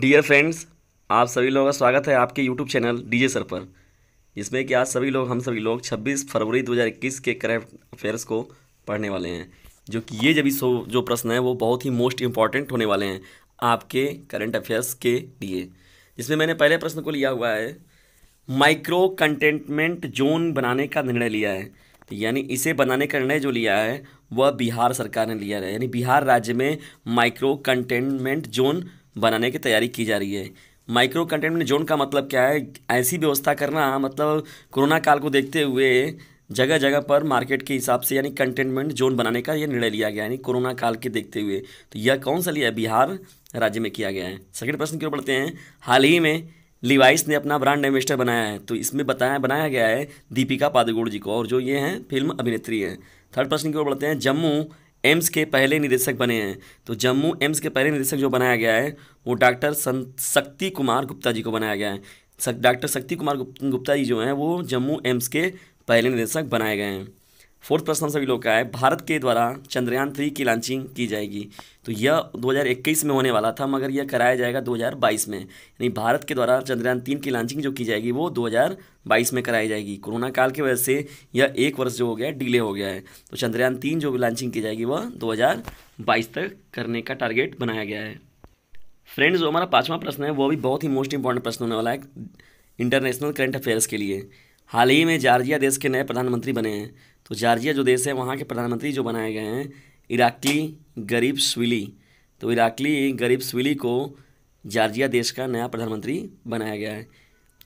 dear friends आप सभी लोगों का स्वागत है आपके यूट्यूब चैनल डीजे सर पर जिसमें कि आज सभी लोग हम सभी लोग 26 फरवरी 2021 के करंट अफेयर्स को पढ़ने वाले हैं जो कि ये जब सो जो प्रश्न है वो बहुत ही मोस्ट इम्पॉर्टेंट होने वाले हैं आपके करंट अफेयर्स के लिए जिसमें मैंने पहले प्रश्न को लिया हुआ है माइक्रो कंटेनमेंट जोन बनाने का निर्णय लिया है यानी इसे बनाने का निर्णय जो लिया है वह बिहार सरकार ने लिया है यानी बिहार राज्य में माइक्रो कंटेनमेंट जोन बनाने की तैयारी की जा रही है माइक्रो कंटेनमेंट जोन का मतलब क्या है ऐसी व्यवस्था करना मतलब कोरोना काल को देखते हुए जगह जगह पर मार्केट के हिसाब से यानी कंटेनमेंट जोन बनाने का यह निर्णय लिया गया यानी कोरोना काल के देखते हुए तो यह कौन सा लिया बिहार राज्य में किया गया है सेकेंड प्रश्न की ओर बढ़ते हैं हाल ही में लिवाइस ने अपना ब्रांड एम्बेस्टर बनाया है तो इसमें बताया बनाया गया है दीपिका पादुकोण जी को और जो ये हैं फिल्म अभिनेत्री हैं थर्ड प्रश्न की ओर बढ़ते हैं जम्मू एम्स के पहले निदेशक बने हैं तो जम्मू एम्स के पहले निदेशक जो बनाया गया है वो डॉक्टर शक्ति कुमार गुप्ता जी को बनाया गया है डॉक्टर शक्ति कुमार गुप्ता जी जो हैं वो जम्मू एम्स के पहले निदेशक बनाए गए हैं फोर्थ प्रश्न सभी लोग का है भारत के द्वारा चंद्रयान थ्री की लॉन्चिंग की जाएगी तो यह 2021 में होने वाला था मगर यह कराया जाएगा 2022 में यानी भारत के द्वारा चंद्रयान तीन की लॉन्चिंग जो की जाएगी वो 2022 में कराई जाएगी कोरोना काल की वजह से यह एक वर्ष जो हो गया डिले हो गया है तो चंद्रयान तीन जो लॉन्चिंग की जाएगी वह दो तक करने का टारगेट बनाया गया है फ्रेंड्स जो हमारा पाँचवा प्रश्न है वो भी बहुत ही मोस्ट इंपॉर्टेंट प्रश्न होने वाला है इंटरनेशनल करंट अफेयर्स के लिए हाल ही में जार्जिया देश के नए प्रधानमंत्री बने हैं तो जार्जिया जो देश है वहाँ के प्रधानमंत्री जो बनाए गए हैं इराकली गरीब स्विली तो इराकली गरीब स्विली को जार्जिया देश का नया प्रधानमंत्री बनाया गया है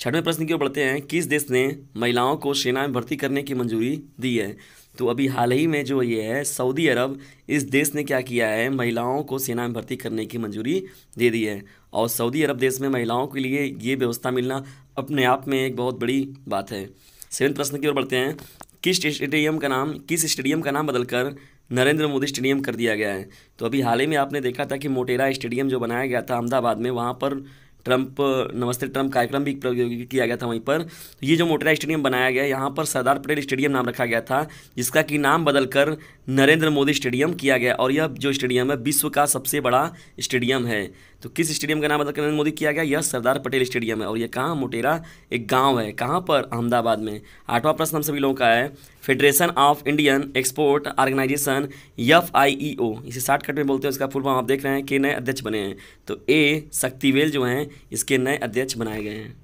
छठवें प्रश्न की ओर बढ़ते हैं किस देश ने महिलाओं को सेना में भर्ती करने की मंजूरी दी है तो अभी हाल ही में जो ये है सऊदी अरब इस देश ने क्या किया है महिलाओं को सेना में भर्ती करने की मंजूरी दे दी है और सऊदी अरब देश में महिलाओं के लिए ये व्यवस्था मिलना अपने आप में एक बहुत बड़ी बात है सेवन प्रश्न की ओर बढ़ते हैं किस स्टेडियम का नाम किस स्टेडियम का नाम बदलकर नरेंद्र मोदी स्टेडियम कर दिया गया है तो अभी हाल ही में आपने देखा था कि मोटेरा स्टेडियम जो बनाया गया था अहमदाबाद में वहाँ पर ट्रंप नमस्ते ट्रंप कार्यक्रम भी किया गया था वहीं पर तो ये जो मोटेरा स्टेडियम बनाया गया यहाँ पर सरदार पटेल स्टेडियम नाम रखा गया था जिसका कि नाम बदलकर नरेंद्र मोदी स्टेडियम किया गया और यह जो स्टेडियम है विश्व का सबसे बड़ा स्टेडियम है तो किस स्टेडियम का नाम बदलकर नरेंद्र मोदी किया गया यह सरदार पटेल स्टेडियम है और यह कहाँ मोटेरा एक गाँव है कहाँ पर अहमदाबाद में आठवां प्रश्न हम सभी लोगों का है federation of Indian export organisation F I E O इसे शॉर्टकट में बोलते हैं उसका फुल फॉर्म आप देख रहे हैं कि नए अध्यक्ष बने हैं तो ए शक्तिवेल जो हैं इसके नए अध्यक्ष बनाए गए हैं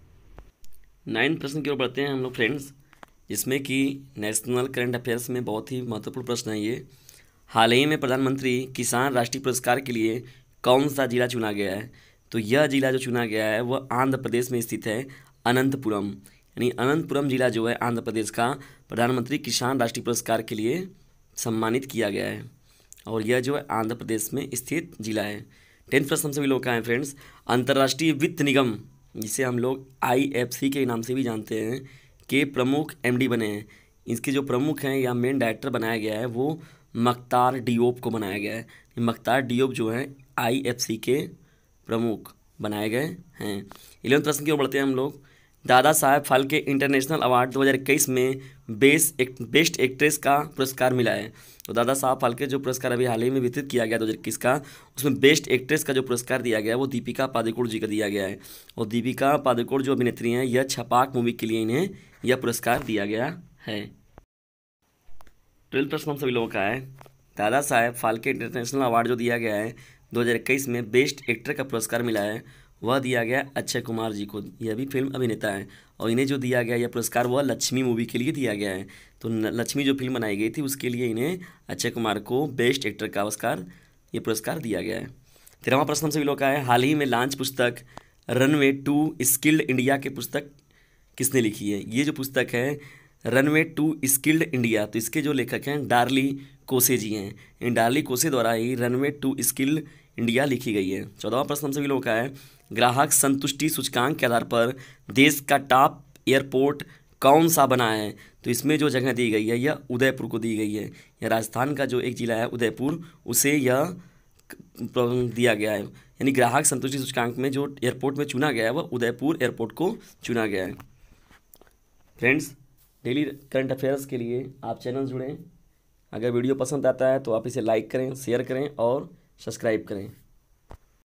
नाइन प्रश्न की ओर बढ़ते हैं हम लोग फ्रेंड्स जिसमें कि नेशनल करंट अफेयर्स में बहुत ही महत्वपूर्ण प्रश्न है ये हाल ही में प्रधानमंत्री किसान राष्ट्रीय पुरस्कार के लिए कौन सा जिला चुना गया है तो यह जिला जो चुना गया है वह आंध्र प्रदेश में स्थित है अनंतपुरम यानी अनंतपुरम जिला जो है आंध्र प्रदेश का प्रधानमंत्री किसान राष्ट्रीय पुरस्कार के लिए सम्मानित किया गया है और यह जो है आंध्र प्रदेश में स्थित जिला है टेंथ प्रश्न हम सभी लोग का है फ्रेंड्स अंतर्राष्ट्रीय वित्त निगम जिसे हम लोग आई के नाम से भी जानते हैं के प्रमुख एम बने हैं इसके जो प्रमुख हैं या मेन डायरेक्टर बनाया गया है वो मख्तार डीओप को बनाया गया है मख्तार डीओप जो है आईएफसी के प्रमुख बनाए गए हैं इलेवंथ प्रश्न की ओर बढ़ते हैं हम लोग दादा साहब फाल्के इंटरनेशनल अवार्ड 2021 में बेस्ट एक, बेस्ट एक्ट्रेस का पुरस्कार मिला है तो दादा साहब फालके जो पुरस्कार अभी हाल ही में वितरित किया गया दो हज़ार इक्कीस का उसमें बेस्ट एक्ट्रेस का जो पुरस्कार दिया गया वो दीपिका पादुकोण जी का दिया गया है और दीपिका पादुकोण जो अभिनेत्री हैं यह छपाक मूवी के लिए इन्हें यह पुरस्कार दिया गया है ट्वेल्थ प्रश्न हम सभी लोगों का है दादा साहेब फाल्के इंटरनेशनल अवार्ड जो दिया गया है दो में बेस्ट एक्टर का पुरस्कार मिला है वह दिया गया अक्षय कुमार जी को यह भी फिल्म अभिनेता है और इन्हें जो दिया गया यह पुरस्कार वह लक्ष्मी मूवी के लिए दिया गया है तो लक्ष्मी जो फिल्म बनाई गई थी उसके लिए इन्हें अक्षय कुमार को बेस्ट एक्टर का पुरस्कार ये पुरस्कार दिया गया है तेरहवा प्रश्न हमसे लोग का है हाल ही में लॉन्च पुस्तक रनवे टू स्किल्ड इंडिया के पुस्तक किसने लिखी है ये जो पुस्तक है रनवे टू स्किल्ड इंडिया तो इसके जो लेखक हैं डार्ली कोसे जी हैं इन डार्ली कोसे द्वारा ही रनवे टू स्किल्ड इंडिया लिखी गई है चौदहवा प्रश्न हमसे भी लोग का है ग्राहक संतुष्टि सूचकांक के आधार पर देश का टॉप एयरपोर्ट कौन सा बना है तो इसमें जो जगह दी गई है यह उदयपुर को दी गई है या राजस्थान का जो एक ज़िला है उदयपुर उसे यह दिया गया है यानी ग्राहक संतुष्टि सूचकांक में जो एयरपोर्ट में चुना गया है वह उदयपुर एयरपोर्ट को चुना गया है फ्रेंड्स डेली करंट अफेयर्स के लिए आप चैनल जुड़ें अगर वीडियो पसंद आता है तो आप इसे लाइक करें शेयर करें और सब्सक्राइब करें